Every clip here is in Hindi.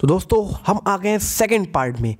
तो दोस्तों हम आ गए हैं सेकेंड पार्ट में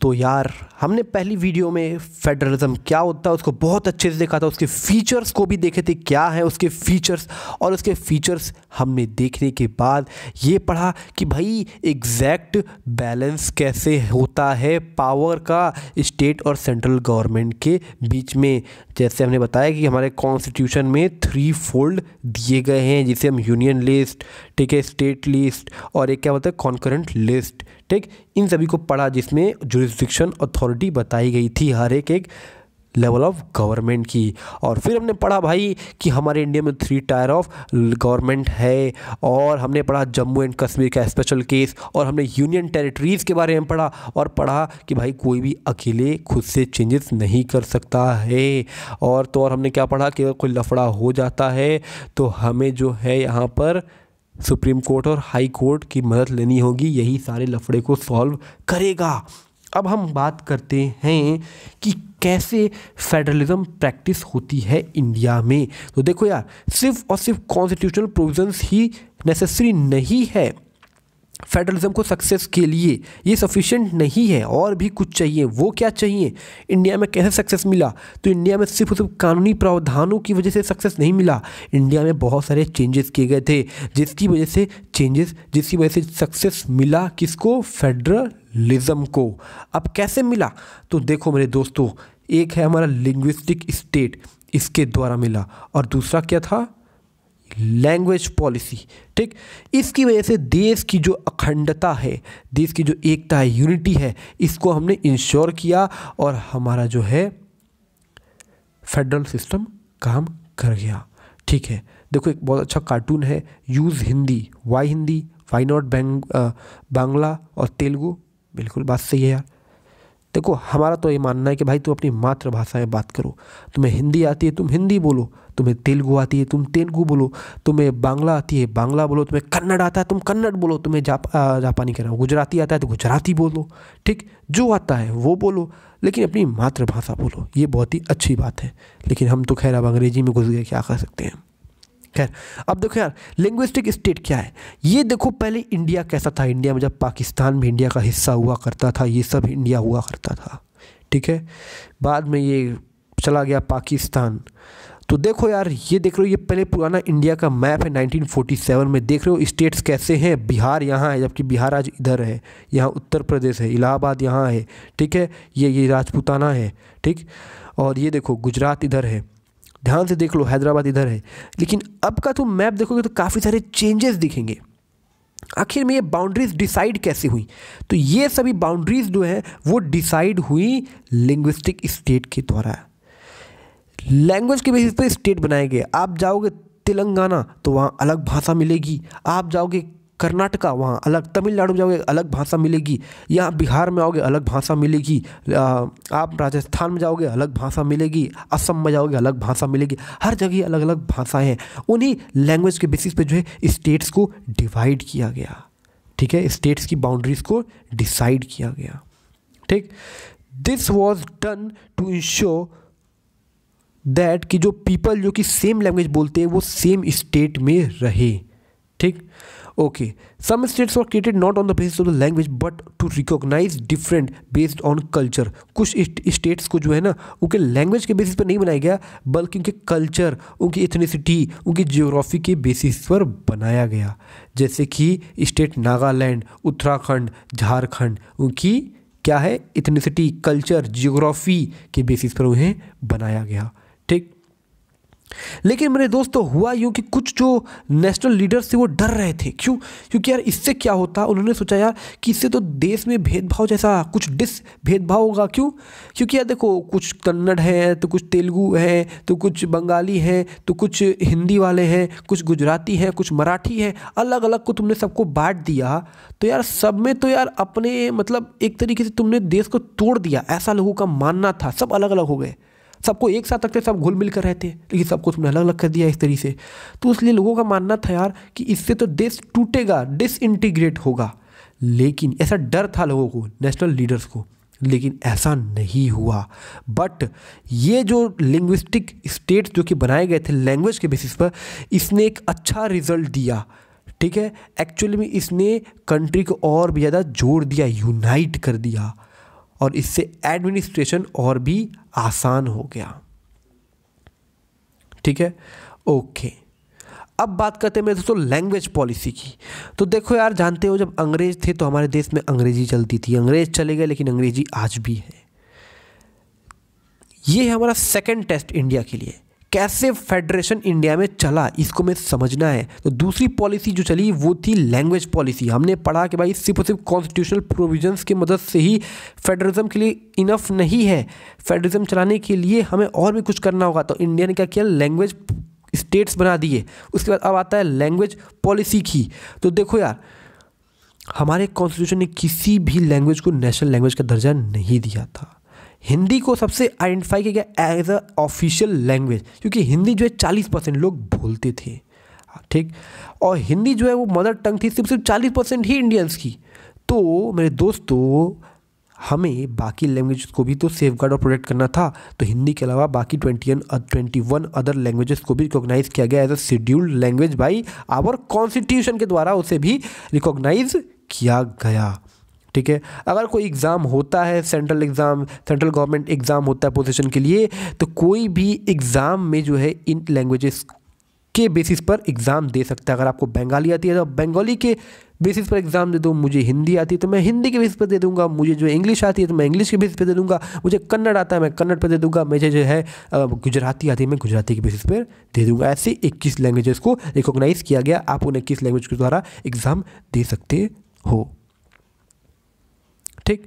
तो यार हमने पहली वीडियो में फेडरलिज्म क्या होता है उसको बहुत अच्छे से देखा था उसके फीचर्स को भी देखे थे क्या है उसके फीचर्स और उसके फीचर्स हमने देखने के बाद ये पढ़ा कि भाई एग्जैक्ट बैलेंस कैसे होता है पावर का स्टेट और सेंट्रल गवर्नमेंट के बीच में जैसे हमने बताया कि हमारे कॉन्स्टिट्यूशन में थ्री फोल्ड दिए गए हैं जिसे हम यूनियन लिस्ट ठीक है स्टेट लिस्ट और एक क्या बोलते हैं कॉन्करेंट लिस्ट ठीक इन सभी को पढ़ा जिसमें जुरिस्डिक्शन अथॉरिटी बताई गई थी हर एक एक लेवल ऑफ गवर्नमेंट की और फिर हमने पढ़ा भाई कि हमारे इंडिया में थ्री टायर ऑफ गवर्नमेंट है और हमने पढ़ा जम्मू एंड कश्मीर का स्पेशल केस और हमने यूनियन टेरिटरीज़ के बारे में पढ़ा और पढ़ा कि भाई कोई भी अकेले खुद से चेंजेस नहीं कर सकता है और तो और हमने क्या पढ़ा कि अगर कोई लफड़ा हो जाता है तो हमें जो है यहाँ पर सुप्रीम कोर्ट और हाई कोर्ट की मदद लेनी होगी यही सारे लफड़े को सॉल्व करेगा अब हम बात करते हैं कि कैसे फेडरलिज्म प्रैक्टिस होती है इंडिया में तो देखो यार सिर्फ और सिर्फ कॉन्स्टिट्यूशनल प्रोविजंस ही नेसेसरी नहीं है फेडरलिज्म को सक्सेस के लिए ये सफिशेंट नहीं है और भी कुछ चाहिए वो क्या चाहिए इंडिया में कैसे सक्सेस मिला तो इंडिया में सिर्फ सिर्फ कानूनी प्रावधानों की वजह से सक्सेस नहीं मिला इंडिया में बहुत सारे चेंजेस किए गए थे जिसकी वजह से चेंजेस जिसकी वजह से सक्सेस मिला किसको फेडरल लिज्म को अब कैसे मिला तो देखो मेरे दोस्तों एक है हमारा लिंग्विस्टिक स्टेट इसके द्वारा मिला और दूसरा क्या था लैंग्वेज पॉलिसी ठीक इसकी वजह से देश की जो अखंडता है देश की जो एकता है यूनिटी है इसको हमने इंश्योर किया और हमारा जो है फेडरल सिस्टम काम कर गया ठीक है देखो एक बहुत अच्छा कार्टून है use Hindi why Hindi why not बैंग बांग्ला और तेलुगू बिल्कुल बात सही है यार देखो हमारा तो ये मानना है कि भाई तुम अपनी मातृभाषा में बात करो तुम्हें हिंदी आती है तुम हिंदी बोलो तुम्हें तेलुगु आती है तुम तेलुगु बोलो तुम्हें बांग्ला आती है बांग्ला बोलो तुम्हें कन्नड़ आता है तुम कन्नड़ बोलो तुम्हें जाप जापानी कह रहा हूँ गुजराती आता है तो गुजराती बोलो ठीक जो आता है वो बोलो लेकिन अपनी मातृभाषा बोलो ये बहुत ही अच्छी बात है लेकिन हम तो खैर अब अंग्रेजी में घुस गए क्या कर सकते हैं खैर अब देखो यार लिंग्विस्टिक स्टेट क्या है ये देखो पहले इंडिया कैसा था इंडिया में जब पाकिस्तान भी इंडिया का हिस्सा हुआ करता था ये सब इंडिया हुआ करता था ठीक है बाद में ये चला गया पाकिस्तान तो देखो यार ये देख रहे हो ये पहले पुराना इंडिया का मैप है 1947 में देख रहे हो स्टेट्स कैसे हैं बिहार यहाँ है जबकि बिहार आज इधर है यहाँ उत्तर प्रदेश है इलाहाबाद यहाँ है ठीक है ये ये राजपूताना है ठीक और ये देखो गुजरात इधर है ध्यान से देख लो हैदराबाद इधर है लेकिन अब का तुम तो मैप देखोगे तो काफ़ी सारे चेंजेस दिखेंगे आखिर में ये बाउंड्रीज डिसाइड कैसे हुई तो ये सभी बाउंड्रीज जो हैं वो डिसाइड हुई लिंग्विस्टिक स्टेट के द्वारा लैंग्वेज के बेसिस पर स्टेट बनाए गए आप जाओगे तेलंगाना तो वहाँ अलग भाषा मिलेगी आप जाओगे कर्नाटका वहाँ अलग तमिलनाडु में जाओगे अलग भाषा मिलेगी यहाँ बिहार में आओगे अलग भाषा मिलेगी आप राजस्थान में जाओगे अलग भाषा मिलेगी असम में जाओगे अलग भाषा मिलेगी हर जगह अलग अलग भाषाएं हैं उन्हीं लैंग्वेज के बेसिस पे जो है स्टेट्स को डिवाइड किया गया ठीक है स्टेट्स की बाउंड्रीज को डिसाइड किया गया ठीक this was done to ensure that कि जो पीपल जो कि सेम लैंग्वेज बोलते हैं वो सेम स्टेट में रहे ठीक okay some states are created not on the basis of the language but to recognise different based on culture कुछ स्टेट्स को जो है ना उनके लैंग्वेज के बेसिस पर नहीं बनाया गया बल्कि उनके कल्चर उनकी एथनिसिटी उनकी जियोग्राफी के बेसिस पर बनाया गया जैसे कि स्टेट नागालैंड उत्तराखंड झारखंड उनकी क्या है इथनिसिटी कल्चर जियोग्राफी के बेसिस पर उन्हें बनाया गया ठीक लेकिन मेरे दोस्तों हुआ यूँ कि कुछ जो नेशनल लीडर्स थे वो डर रहे थे क्यों क्योंकि यार इससे क्या होता उन्होंने सोचा यार कि इससे तो देश में भेदभाव जैसा कुछ डिस भेदभाव होगा क्यों क्योंकि यार देखो कुछ कन्नड़ हैं तो कुछ तेलुगु हैं तो कुछ बंगाली हैं तो कुछ हिंदी वाले हैं कुछ गुजराती हैं कुछ मराठी हैं अलग अलग को तुमने सबको बांट दिया तो यार सब में तो यार अपने मतलब एक तरीके से तुमने देश को तोड़ दिया ऐसा लोगों का मानना था सब अलग अलग हो गए सबको एक साथ रखते सब घुल मिल कर रहते लेकिन सबको उसने अलग अलग कर दिया इस तरीके से तो इसलिए लोगों का मानना था यार कि इससे तो देश टूटेगा डिसइंटीग्रेट होगा लेकिन ऐसा डर था लोगों को नेशनल लीडर्स को लेकिन ऐसा नहीं हुआ बट ये जो लिंग्विस्टिक स्टेट्स जो कि बनाए गए थे लैंग्वेज के बेसिस पर इसने एक अच्छा रिजल्ट दिया ठीक है एक्चुअली में इसने कंट्री को और भी ज़्यादा जोड़ दिया यूनाइट कर दिया और इससे एडमिनिस्ट्रेशन और भी आसान हो गया ठीक है ओके अब बात करते हैं मेरे दोस्तों लैंग्वेज पॉलिसी की तो देखो यार जानते हो जब अंग्रेज़ थे तो हमारे देश में अंग्रेज़ी चलती थी अंग्रेज़ चले गए लेकिन अंग्रेज़ी आज भी है ये है हमारा सेकेंड टेस्ट इंडिया के लिए कैसे फेडरेशन इंडिया में चला इसको मैं समझना है तो दूसरी पॉलिसी जो चली वो थी लैंग्वेज पॉलिसी हमने पढ़ा कि भाई सिर्फ और सिर्फ कॉन्स्टिट्यूशनल प्रोविजंस की मदद से ही फेडरिज्म के लिए इनफ नहीं है फेडरिज़्म चलाने के लिए हमें और भी कुछ करना होगा तो इंडिया ने क्या किया लैंग्वेज स्टेट्स बना दिए उसके बाद अब आता है लैंग्वेज पॉलिसी की तो देखो यार हमारे कॉन्स्टिट्यूशन ने किसी भी लैंग्वेज को नेशनल लैंग्वेज का दर्जा नहीं दिया था हिंदी को सबसे आइडेंटिफाई किया गया एज अ ऑफिशियल लैंग्वेज क्योंकि हिंदी जो है चालीस परसेंट लोग बोलते थे हाँ, ठीक और हिंदी जो है वो मदर टंग थी सिर्फ सिर्फ चालीस परसेंट ही इंडियंस की तो मेरे दोस्तों हमें बाकी लैंग्वेज को भी तो सेफ गार्ड और प्रोटेक्ट करना था तो हिंदी के अलावा बाकी twenty twenty one other languages को भी रिकॉग्नाइज किया गया as a scheduled language by our constitution के द्वारा उसे भी रिकॉग्नाइज किया गया ठीक है अगर कोई एग्ज़ाम होता है central exam central government exam होता है पोजीशन के लिए तो कोई भी एग्ज़ाम में जो है इन लैंग्वेजेस के बेसिस पर एग्ज़ाम दे सकता है अगर आपको बंगाली आती है तो बंगाली के बेसिस पर एग्ज़ाम दे दो मुझे हिंदी आती है तो मैं हिंदी के बेसिस पर दे दूंगा मुझे जो इंग्लिश आती है तो मैं इंग्लिश के बेसिस पर दे दूंगा मुझे कन्नड़ आता है मैं कन्नड़ पर दे दूंगा मुझे जो है गुजराती आती है मैं गुजराती के बेसिस पर दे दूंगा ऐसे इक्कीस लैंग्वेजेस को रिकोगनाइज़ किया गया आप उन इक्कीस लैंग्वेज के द्वारा एग्ज़ाम दे सकते हो ठीक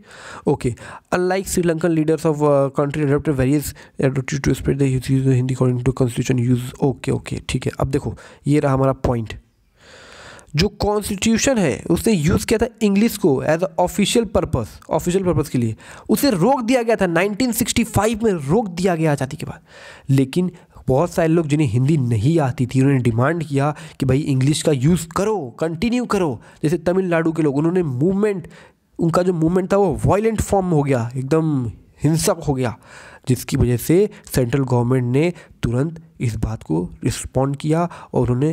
okay unlike Sri Lankan leaders of country adopt various एडोटी to spread the Hindi according to constitution use okay okay ठीक है अब देखो ये रहा हमारा पॉइंट जो कॉन्स्टिट्यूशन है उसने यूज़ किया था इंग्लिश को as a official purpose official purpose के लिए उसे रोक दिया गया था 1965 में रोक दिया गया आज़ादी के बाद लेकिन बहुत सारे लोग जिन्हें हिंदी नहीं आती थी उन्होंने डिमांड किया कि भाई इंग्लिश का यूज़ करो कंटिन्यू करो जैसे तमिलनाडु के लोग उन्होंने मूवमेंट उनका जो मूवमेंट था वो वायलेंट फॉर्म हो गया एकदम हिंसक हो गया जिसकी वजह से सेंट्रल गवर्नमेंट ने तुरंत इस बात को रिस्पॉन्ड किया और उन्होंने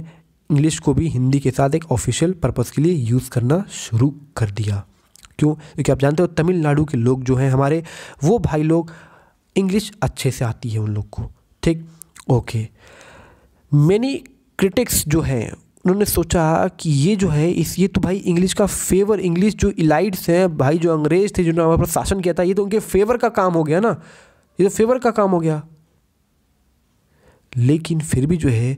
इंग्लिश को भी हिंदी के साथ एक ऑफिशियल पर्पज़ के लिए यूज़ करना शुरू कर दिया क्यों क्योंकि आप जानते हो तमिलनाडु के लोग जो हैं हमारे वो भाई लोग इंग्लिश अच्छे से आती है उन लोग को ठीक ओके मैनी क्रिटिक्स जो हैं उन्होंने सोचा कि ये जो है इस ये तो भाई इंग्लिश का फेवर इंग्लिश जो इलाइट्स हैं भाई जो अंग्रेज़ थे जिन्होंने हमारे पर शासन किया था ये तो उनके फेवर का काम हो गया ना ये तो फेवर का काम हो गया लेकिन फिर भी जो है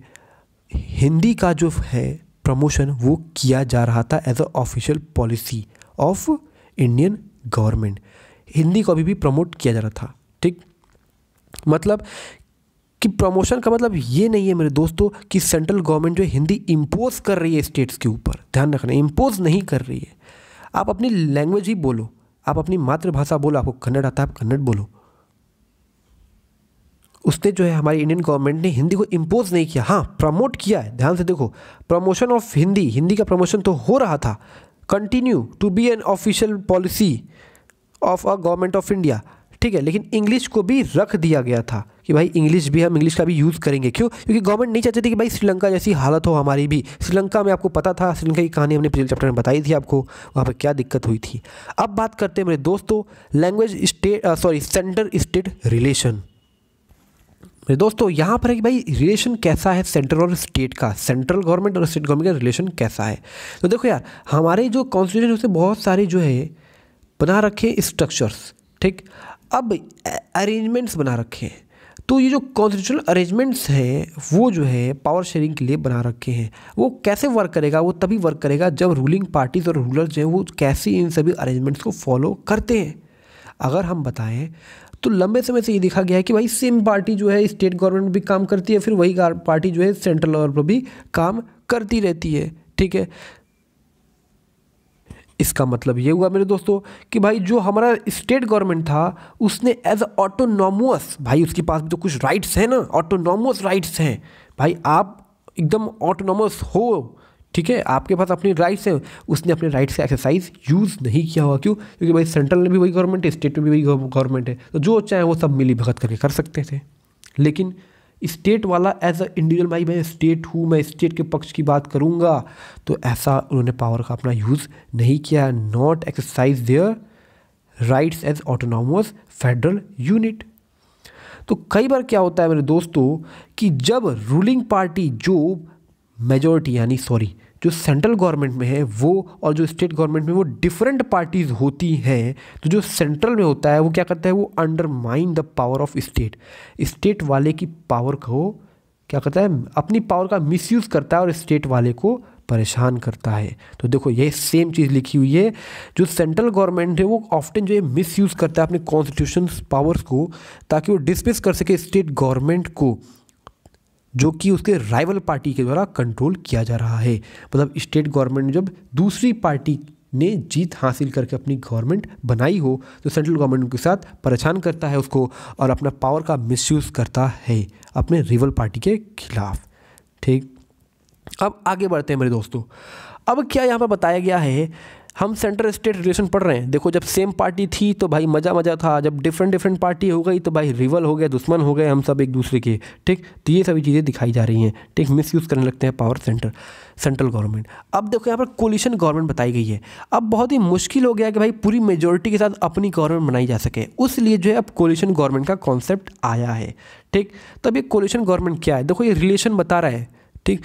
हिंदी का जो है प्रमोशन वो किया जा रहा था as a official policy of Indian government Hindi को अभी भी प्रमोट किया जा रहा था ठीक मतलब कि प्रमोशन का मतलब ये नहीं है मेरे दोस्तों कि सेंट्रल गवर्नमेंट जो हिंदी इम्पोज कर रही है स्टेट्स के ऊपर ध्यान रखना इम्पोज नहीं कर रही है आप अपनी लैंग्वेज ही बोलो आप अपनी मातृभाषा बोलो आपको कन्नड़ आता है आप कन्नड़ बोलो उसने जो है हमारी इंडियन गवर्नमेंट ने हिंदी को इम्पोज नहीं किया हाँ प्रमोट किया है ध्यान से देखो प्रमोशन ऑफ हिंदी हिंदी का प्रमोशन तो हो रहा था continue to be an official policy of a government of India ठीक है लेकिन इंग्लिश को भी रख दिया गया था कि भाई इंग्लिश भी हम इंग्लिश का भी यूज़ करेंगे क्यों क्योंकि गवर्नमेंट नहीं चाहती थी कि भाई श्रीलंका जैसी हालत हो हमारी भी श्रीलंका में आपको पता था श्रीलंका की कहानी हमने पिछले चैप्टर में बताई थी आपको वहाँ पर क्या दिक्कत हुई थी अब बात करते हैं मेरे दोस्तों language state sorry centre state relation मेरे दोस्तों यहाँ पर है कि भाई रिलेशन कैसा है सेंट्रल और स्टेट का सेंट्रल गवर्नमेंट और स्टेट गवर्नमेंट का रिलेशन कैसा है तो देखो यार हमारे जो कॉन्स्टिट्यूशन उसे उसमें बहुत सारे जो है बना रखे स्ट्रक्चर्स ठीक अब अरेंजमेंट्स बना रखे हैं तो ये जो कॉन्स्टिट्यूशनल अरेंजमेंट्स हैं वो जो है पावर शेयरिंग के लिए बना रखे हैं वो कैसे वर्क करेगा वो तभी वर्क करेगा जब रूलिंग पार्टीज और रूलर्स जो हैं वो कैसे इन सभी अरेंजमेंट्स को फॉलो करते हैं अगर हम बताएं तो लंबे समय से ये देखा गया है कि भाई सेम पार्टी जो है स्टेट गवर्नमेंट भी काम करती है फिर वही पार्टी जो है सेंट्रल लेवल पर भी काम करती रहती है ठीक है इसका मतलब ये हुआ मेरे दोस्तों कि भाई जो हमारा स्टेट गवर्नमेंट था उसने एज ऑटोनॉमस भाई उसके पास भी तो कुछ राइट्स हैं ना ऑटोनोमस राइट्स हैं भाई आप एकदम ऑटोनॉमस हो ठीक है आपके पास अपनी राइट्स हैं उसने अपने राइट्स का एक्सरसाइज यूज़ नहीं किया हुआ क्यों क्योंकि भाई सेंट्रल में भी वही गवर्नमेंट है स्टेट में भी वही गवर्नमेंट है तो जो चाहे वो सब मिली भगत करके कर सकते थे लेकिन स्टेट वाला एज अ इंडिविजुअल भाई मैं स्टेट हूँ मैं स्टेट के पक्ष की बात करूँगा तो ऐसा उन्होंने पावर का अपना यूज़ नहीं किया not exercise their rights as autonomous federal unit तो कई बार क्या होता है मेरे दोस्तों कि जब रूलिंग पार्टी जो मेजोरिटी यानी सॉरी जो सेंट्रल गवर्नमेंट में है वो और जो स्टेट गवर्नमेंट में वो डिफरेंट पार्टीज़ होती हैं तो जो सेंट्रल में होता है वो क्या करता है वो undermine the power of state state वाले की पावर को क्या करता है अपनी पावर का मिसयूज़ करता है और स्टेट वाले को परेशान करता है तो देखो ये सेम चीज़ लिखी हुई है जो सेंट्रल गवर्नमेंट है वो ऑफ्टन जो है मिस यूज़ करता है अपने कॉन्स्टिट्यूशन पावर्स को ताकि वो डिसमिस कर सके स्टेट गवर्नमेंट को जो कि उसके राइवल पार्टी के द्वारा कंट्रोल किया जा रहा है मतलब स्टेट गवर्नमेंट जब दूसरी पार्टी ने जीत हासिल करके अपनी गवर्नमेंट बनाई हो तो सेंट्रल गवर्नमेंट के साथ परेशान करता है उसको और अपना पावर का मिसयूज़ करता है अपने रिवल पार्टी के खिलाफ ठीक अब आगे बढ़ते हैं मेरे दोस्तों अब क्या यहाँ पर बताया गया है हम सेंटर स्टेट रिलेशन पढ़ रहे हैं देखो जब सेम पार्टी थी तो भाई मज़ा मज़ा था जब डिफरेंट डिफरेंट पार्टी हो गई तो भाई रिवल हो गए दुश्मन हो गए हम सब एक दूसरे के ठीक तो ये सभी चीज़ें दिखाई जा रही हैं ठीक मिस यूज़ करने लगते हैं पावर सेंटर सेंट्रल गवर्नमेंट अब देखो यहाँ पर कोलिशन गवर्नमेंट बताई गई है अब बहुत ही मुश्किल हो गया कि भाई पूरी मेजोरिटी के साथ अपनी गवर्नमेंट बनाई जा सके उस लिए जो है अब कोलिशन गवर्नमेंट का कॉन्सेप्ट आया है ठीक तब तो ये कोलिशन गवर्नमेंट क्या है देखो ये रिलेशन बता रहा है ठीक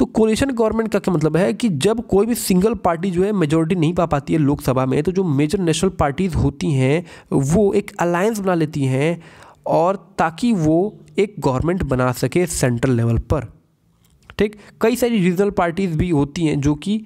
तो कोलिशन गवर्नमेंट का क्या मतलब है कि जब कोई भी सिंगल पार्टी जो है मेजोरिटी नहीं पा पाती है लोकसभा में तो जो मेजर नेशनल पार्टीज होती हैं वो एक अलायंस बना लेती हैं और ताकि वो एक गवर्नमेंट बना सके सेंट्रल लेवल पर ठीक कई सारी रीजनल पार्टीज़ भी होती हैं जो कि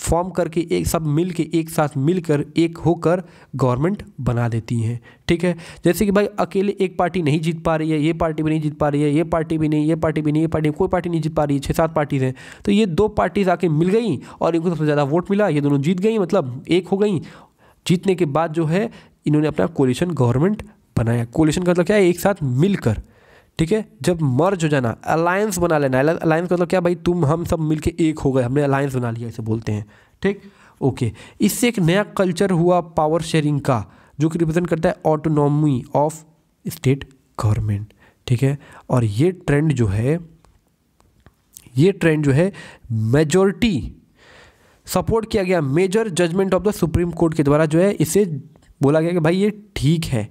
फॉर्म करके एक सब मिल के एक साथ मिलकर एक होकर गवर्नमेंट बना देती हैं ठीक है जैसे कि भाई अकेले एक पार्टी नहीं जीत पा रही है ये पार्टी भी नहीं जीत पा रही है ये पार्टी भी नहीं ये पार्टी भी नहीं ये पार्टी कोई पार्टी नहीं जीत पा रही है छः सात पार्टीज़ हैं तो ये दो पार्टीज़ आके मिल गई और इनको सबसे ज़्यादा वोट मिला ये दोनों जीत गई मतलब एक हो गई जीतने के बाद जो है इन्होंने अपना कोलिशन गवर्नमेंट बनाया कोलिशन का मतलब क्या है एक साथ मिलकर ठीक है जब मर्ज हो जाना अलायंस बना लेना अलायंस मतलब क्या भाई तुम हम सब मिलके एक हो गए हमने अलायंस बना लिया इसे बोलते हैं ठीक ओके इससे एक नया कल्चर हुआ पावर शेयरिंग का जो कि रिप्रेजेंट करता है ऑटोनॉमी ऑफ स्टेट गवर्नमेंट ठीक है और ये ट्रेंड जो है ये ट्रेंड जो है मेजोरिटी सपोर्ट किया गया major judgment of the supreme court के द्वारा जो है इसे बोला गया कि भाई ये ठीक है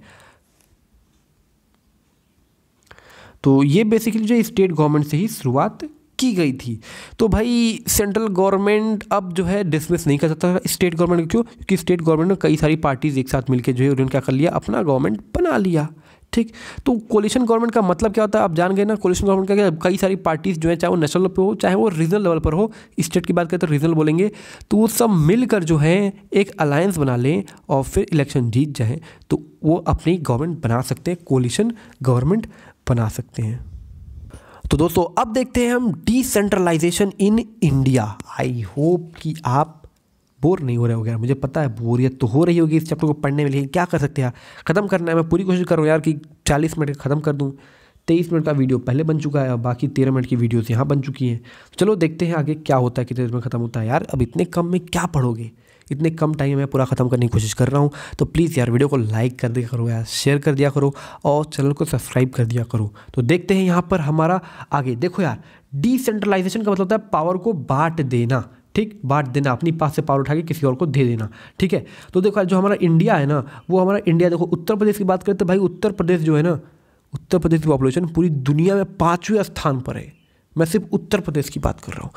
तो ये बेसिकली जो स्टेट गवर्नमेंट से ही शुरुआत की गई थी तो भाई सेंट्रल गवर्नमेंट अब जो है डिसमिस नहीं कर सकता स्टेट गवर्नमेंट क्यों क्योंकि स्टेट गवर्नमेंट ने कई सारी पार्टीज एक साथ मिलकर जो है उन्होंने क्या कर लिया अपना गवर्नमेंट बना लिया ठीक तो कोलिशन गवर्नमेंट का मतलब क्या होता है आप जान गए ना कोलिशन गवर्नमेंट का क्या कई सारी पार्टीज जो है चाहे वो नेशनल पर हो चाहे वो रीजनल लेवल पर हो स्टेट की बात करें तो रीजनल बोलेंगे तो वो सब मिलकर जो है एक अलायंस बना लें और फिर इलेक्शन जीत जाएँ तो वो अपनी गवर्नमेंट बना सकते हैं कोलिशन गवर्नमेंट बना सकते हैं तो दोस्तों अब देखते हैं हम decentralization in India I hope कि आप बोर नहीं हो रहे हो यार मुझे पता है बोरियत तो हो रही होगी इस चैप्टर को पढ़ने में लेकिन क्या कर सकते हैं ख़त्म करना है मैं पूरी कोशिश कर रहा हूँ यार कि चालीस मिनट ख़त्म कर दूँ तेईस मिनट का वीडियो पहले बन चुका है और बाकी तेरह मिनट की वीडियोज़ यहाँ बन चुकी हैं चलो देखते हैं आगे क्या होता है कितने दिन में ख़त्म होता है यार अब इतने कम में क्या पढ़ोगे इतने कम टाइम में पूरा ख़त्म करने की कोशिश कर रहा हूँ तो प्लीज़ यार वीडियो को लाइक कर दिया करो यार शेयर कर दिया करो और चैनल को सब्सक्राइब कर दिया करो तो देखते हैं यहाँ पर हमारा आगे देखो यार डिसेंट्रलाइजेशन का मतलब होता है पावर को बांट देना ठीक बांट देना अपनी पास से पावर उठा के किसी और को दे देना ठीक है तो देखो जो हमारा इंडिया है ना वो हमारा इंडिया देखो उत्तर प्रदेश की बात करें तो भाई उत्तर प्रदेश जो है ना उत्तर प्रदेश की पॉपुलेशन पूरी दुनिया में पाँचवें स्थान पर है मैं सिर्फ उत्तर प्रदेश की बात कर रहा हूँ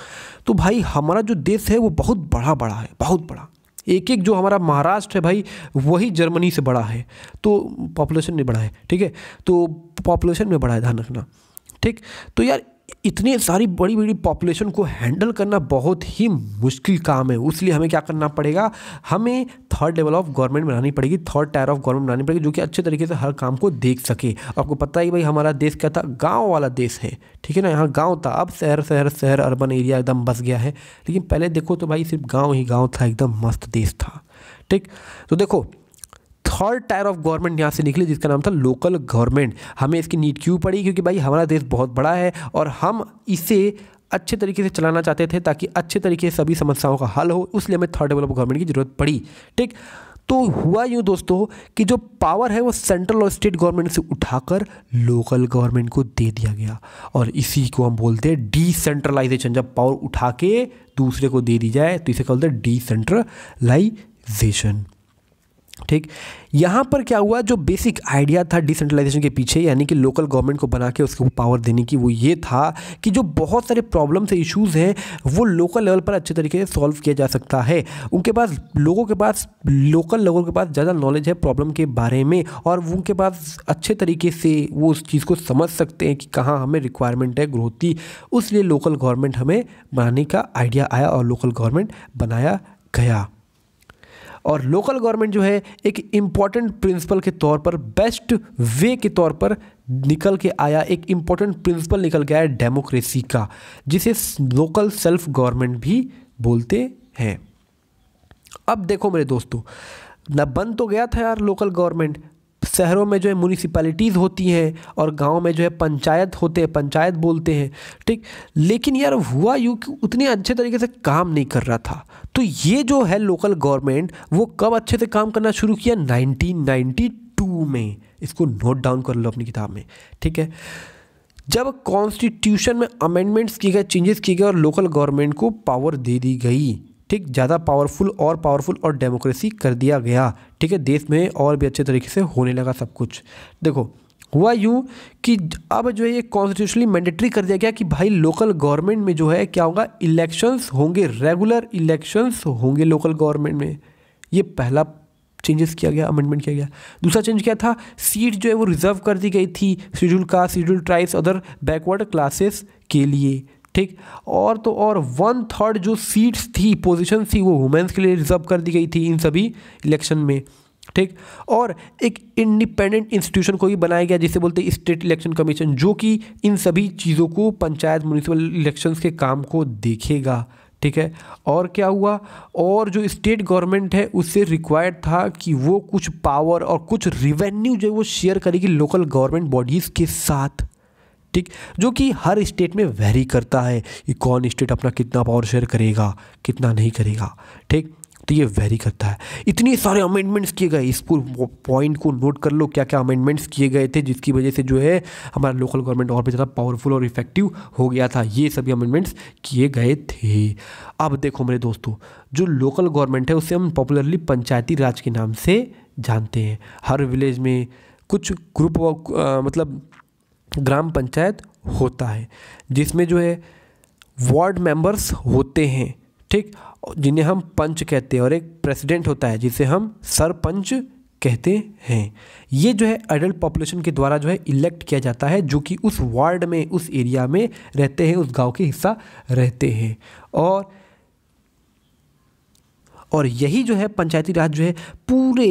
तो भाई हमारा जो देश है वो बहुत बड़ा बड़ा है बहुत बड़ा एक एक जो हमारा महाराष्ट्र है भाई वही जर्मनी से बड़ा है तो पॉपुलेशन में बड़ा है ठीक है तो पॉपुलेशन में बड़ा है ध्यान रखना ठीक तो यार इतनी सारी बड़ी बड़ी पॉपुलेशन को हैंडल करना बहुत ही मुश्किल काम है उसलिए हमें क्या करना पड़ेगा हमें थर्ड लेवल ऑफ गवर्नमेंट बनानी पड़ेगी थर्ड टायर ऑफ गवर्नमेंट बनानी पड़ेगी जो कि अच्छे तरीके से हर काम को देख सके आपको पता ही भाई हमारा देश क्या था गाँव वाला देश है ठीक है ना यहाँ गाँव था अब शहर शहर शहर अर्बन एरिया एकदम बस गया है लेकिन पहले देखो तो भाई सिर्फ गाँव ही गाँव था एकदम मस्त देश था ठीक तो देखो थर्ड टायर ऑफ गवर्नमेंट यहाँ से निकली जिसका नाम था लोकल गवर्नमेंट हमें इसकी नीड क्यों पड़ी क्योंकि भाई हमारा देश बहुत बड़ा है और हम इसे अच्छे तरीके से चलाना चाहते थे ताकि अच्छे तरीके से सभी समस्याओं का हल हो उसलिए हमें थर्ड लेवल ऑफ गवर्नमेंट की ज़रूरत पड़ी ठीक तो हुआ यूँ दोस्तों कि जो पावर है वो सेंट्रल और स्टेट गवर्नमेंट से उठाकर लोकल गवर्नमेंट को दे दिया गया और इसी को हम बोलते हैं डिसेंट्रलाइजेशन जब पावर उठा के दूसरे को दे दी जाए तो इसे कहते हैं डिसेंट्रलाइजेशन ठीक यहाँ पर क्या हुआ जो बेसिक आइडिया था डिसेंट्रलाइजेशन के पीछे यानी कि लोकल गवर्नमेंट को बना के उसको पावर देने की वो ये था कि जो बहुत सारे प्रॉब्लम्स है इश्यूज़ हैं वो लोकल लेवल पर अच्छे तरीके से सॉल्व किया जा सकता है उनके पास लोगों के पास लोकल लोगों के पास ज़्यादा नॉलेज है प्रॉब्लम के बारे में और उनके पास अच्छे तरीके से वो उस चीज़ को समझ सकते हैं कि कहाँ हमें रिक्वायरमेंट है ग्रोथ की उसलिए लोकल गवर्नमेंट हमें बनाने का आइडिया आया और लोकल गवर्नमेंट बनाया गया और लोकल गवर्नमेंट जो है एक इम्पॉर्टेंट प्रिंसिपल के तौर पर बेस्ट वे के तौर पर निकल के आया एक इम्पॉर्टेंट प्रिंसिपल निकल गया है डेमोक्रेसी का जिसे लोकल सेल्फ गवर्नमेंट भी बोलते हैं अब देखो मेरे दोस्तों ना बन तो गया था यार लोकल गवर्नमेंट शहरों में जो है म्यूनिसिपैलिटीज़ होती हैं और गाँव में जो है पंचायत होते हैं पंचायत बोलते हैं ठीक लेकिन यार हुआ यूँ कि उतने अच्छे तरीके से काम नहीं कर रहा था तो ये जो है लोकल गवर्नमेंट वो कब अच्छे से काम करना शुरू किया 1992 में इसको नोट डाउन कर लो अपनी किताब में ठीक है जब कॉन्स्टिट्यूशन में अमेंडमेंट्स किए गए चेंजेस किए गए और लोकल गवर्नमेंट को पावर दे दी गई ठीक ज़्यादा पावरफुल और पावरफुल और डेमोक्रेसी कर दिया गया ठीक है देश में और भी अच्छे तरीके से होने लगा सब कुछ देखो हुआ यूँ कि अब जो है ये कॉन्स्टिट्यूशनली मैंडेटरी कर दिया गया कि भाई लोकल गवर्नमेंट में जो है क्या होगा इलेक्शंस होंगे रेगुलर इलेक्शंस होंगे लोकल गवर्नमेंट में ये पहला चेंजेस किया गया अमेंडमेंट किया गया दूसरा चेंज क्या था सीट जो है वो रिजर्व कर दी गई थी schedule caste schedule tribes other backward classes के लिए ठीक और तो और वन थर्ड जो सीट्स थी पोजिशन थी वो वुमेंस के लिए रिजर्व कर दी गई थी इन सभी इलेक्शन में ठीक और एक इंडिपेंडेंट इंस्टीट्यूशन को भी बनाया गया जिसे बोलते हैं स्टेट इलेक्शन कमीशन जो कि इन सभी चीज़ों को पंचायत म्यूनिसिपल इलेक्शंस के काम को देखेगा ठीक है और क्या हुआ और जो स्टेट गवर्नमेंट है उससे रिक्वायर्ड था कि वो कुछ पावर और कुछ रिवेन्यू जो है वो शेयर करेगी लोकल गवर्नमेंट बॉडीज़ के साथ ठीक जो कि हर स्टेट में वेरी करता है कि कौन स्टेट अपना कितना पावर शेयर करेगा कितना नहीं करेगा ठीक तो ये वेरी करता है इतने सारे अमेंडमेंट्स किए गए इस पूरे पॉइंट को नोट कर लो क्या क्या अमेंडमेंट्स किए गए थे जिसकी वजह से जो है हमारा लोकल गवर्नमेंट और भी ज़्यादा पावरफुल और इफेक्टिव हो गया था ये सभी अमेंडमेंट्स किए गए थे अब देखो मेरे दोस्तों जो लोकल गवर्नमेंट है उसे हम पॉपुलरली पंचायती राज के नाम से जानते हैं हर विलेज में कुछ ग्रुप मतलब ग्राम पंचायत होता है जिसमें जो है वार्ड मेंबर्स होते हैं ठीक जिन्हें हम पंच कहते हैं और एक प्रेसिडेंट होता है जिसे हम सरपंच कहते हैं ये जो है एडल्ट पॉपुलेशन के द्वारा जो है इलेक्ट किया जाता है जो कि उस वार्ड में उस एरिया में रहते हैं उस गांव के हिस्सा रहते हैं और और यही जो है पंचायती राज जो है पूरे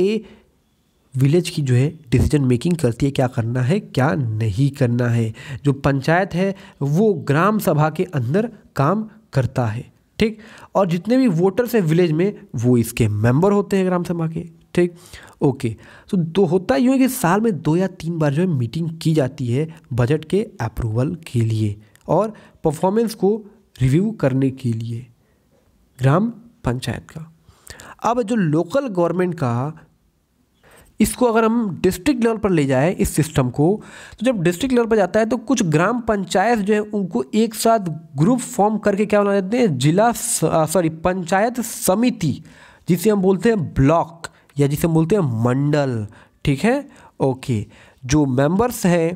विलेज की जो है डिसीजन मेकिंग करती है क्या करना है क्या नहीं करना है जो पंचायत है वो ग्राम सभा के अंदर काम करता है ठीक और जितने भी वोटर्स हैं विलेज में वो इसके मेंबर होते हैं ग्राम सभा के ठीक ओके सो दो होता यूँ है कि साल में दो या तीन बार जो है मीटिंग की जाती है बजट के अप्रूवल के लिए और परफॉर्मेंस को रिव्यू करने के लिए ग्राम पंचायत का अब जो लोकल गवर्नमेंट का इसको अगर हम डिस्ट्रिक्ट लेवल पर ले जाए इस सिस्टम को तो जब डिस्ट्रिक्ट लेवल पर जाता है तो कुछ ग्राम पंचायत जो है उनको एक साथ ग्रुप फॉर्म करके क्या बना देते हैं जिला सॉरी पंचायत समिति जिसे हम बोलते हैं ब्लॉक या जिसे हम बोलते हैं मंडल ठीक है ओके जो मेंबर्स हैं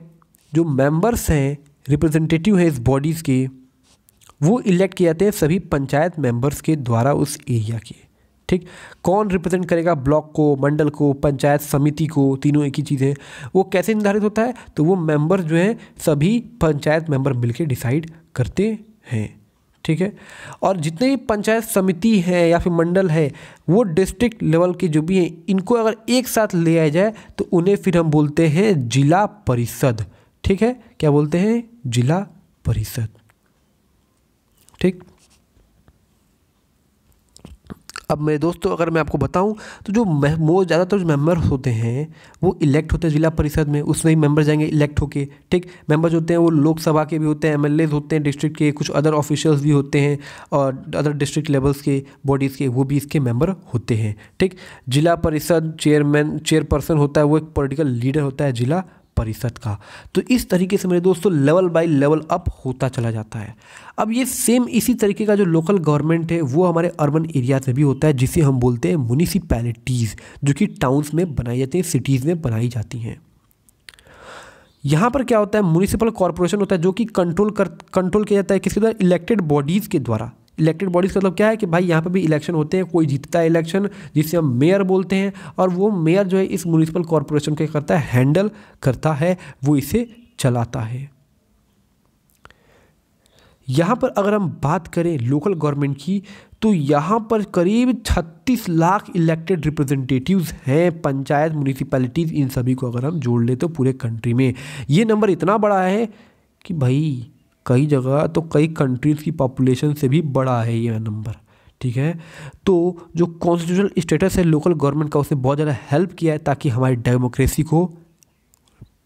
जो मेंबर्स हैं रिप्रेजेंटेटिव हैं इस बॉडीज़ के वो इलेक्ट किए जाते हैं सभी पंचायत मेंबर्स के द्वारा उस एरिया के ठीक कौन रिप्रेजेंट करेगा ब्लॉक को मंडल को पंचायत समिति को तीनों एक ही चीज़ है वो कैसे निर्धारित होता है तो वो मेंबर जो हैं सभी पंचायत मेंबर मिलके डिसाइड करते हैं ठीक है और जितने भी पंचायत समिति हैं या फिर मंडल है वो डिस्ट्रिक्ट लेवल के जो भी हैं इनको अगर एक साथ ले आया जाए तो उन्हें फिर हम बोलते हैं जिला परिषद ठीक है क्या बोलते हैं जिला परिषद ठीक अब मेरे दोस्तों अगर मैं आपको बताऊं तो जो मोस्ट ज़्यादातर जो मेंबर होते हैं वो इलेक्ट होते हैं जिला परिषद में उसमें ही मेंबर जाएंगे इलेक्ट होके ठीक मेंबर्स होते हैं वो लोकसभा के भी होते हैं एम होते हैं डिस्ट्रिक्ट के कुछ अदर ऑफिशियल्स भी होते हैं और अदर डिस्ट्रिक्ट लेवल्स के बॉडीज़ के वो भी इसके मेंबर होते हैं ठीक जिला परिषद चेयरमैन चेयरपर्सन होता है वो एक पोलिटिकल लीडर होता है जिला परिषद का तो इस तरीके से मेरे दोस्तों लेवल बाय लेवल अप होता चला जाता है अब ये सेम इसी तरीके का जो लोकल गवर्नमेंट है वो हमारे अर्बन एरियाज में भी होता है जिसे हम बोलते हैं म्यूनिसिपैलिटीज़ जो कि टाउन्स में बनाई जाती हैं सिटीज़ में बनाई जाती हैं यहाँ पर क्या होता है म्यूनिसिपल कॉरपोरेशन होता है जो कि कंट्रोल कर कंट्रोल किया जाता है किसके द्वारा इलेक्टेड बॉडीज़ के द्वारा इलेक्टेड बॉडीज़ का मतलब क्या है कि भाई यहाँ पर भी इलेक्शन होते हैं कोई जीतता है इलेक्शन जिसे हम मेयर बोलते हैं और वो मेयर जो है इस म्यूनिसिपल कॉरपोरेशन को करता है हैंडल करता है वो इसे चलाता है यहाँ पर अगर हम बात करें लोकल गवर्नमेंट की तो यहाँ पर करीब 36 लाख इलेक्टेड रिप्रेजेंटेटिव्स हैं पंचायत म्यूनिसिपैलिटीज़ इन सभी को अगर हम जोड़ लें तो पूरे कंट्री में ये नंबर इतना बड़ा है कि भाई कई जगह तो कई कंट्रीज़ की पॉपुलेशन से भी बड़ा है ये नंबर ठीक है तो जो कॉन्स्टिट्यूशनल स्टेटस है लोकल गवर्नमेंट का उसने बहुत ज़्यादा हेल्प किया है ताकि हमारी डेमोक्रेसी को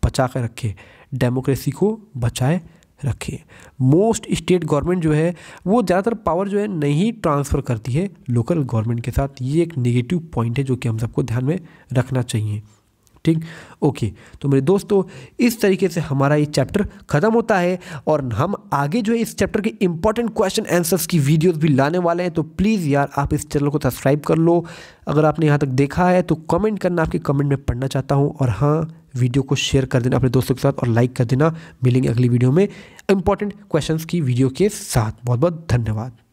बचा कर रखे डेमोक्रेसी को बचाए रखे मोस्ट स्टेट गवर्नमेंट जो है वो ज़्यादातर पावर जो है नहीं ट्रांसफ़र करती है लोकल गवर्नमेंट के साथ ये एक नेगेटिव पॉइंट है जो कि हम सबको ध्यान में रखना चाहिए ठीक ओके तो मेरे दोस्तों इस तरीके से हमारा ये चैप्टर ख़त्म होता है और हम आगे जो है इस चैप्टर के इंपॉर्टेंट क्वेश्चन आंसर्स की वीडियोस भी लाने वाले हैं तो प्लीज़ यार आप इस चैनल को सब्सक्राइब कर लो अगर आपने यहाँ तक देखा है तो कमेंट करना आपके कमेंट में पढ़ना चाहता हूँ और हाँ वीडियो को शेयर कर देना अपने दोस्तों के साथ और लाइक कर देना मिलेंगे अगली वीडियो में इंपॉर्टेंट क्वेश्चन की वीडियो के साथ बहुत बहुत धन्यवाद